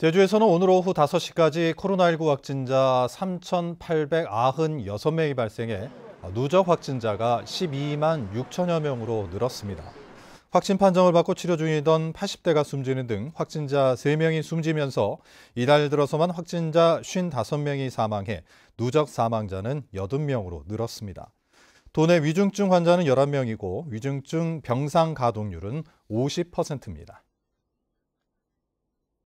제주에서는 오늘 오후 5시까지 코로나19 확진자 3,896명이 발생해 누적 확진자가 12만 6천여 명으로 늘었습니다. 확진 판정을 받고 치료 중이던 80대가 숨지는 등 확진자 3명이 숨지면서 이달 들어서만 확진자 55명이 사망해 누적 사망자는 80명으로 늘었습니다. 도내 위중증 환자는 11명이고 위중증 병상 가동률은 50%입니다.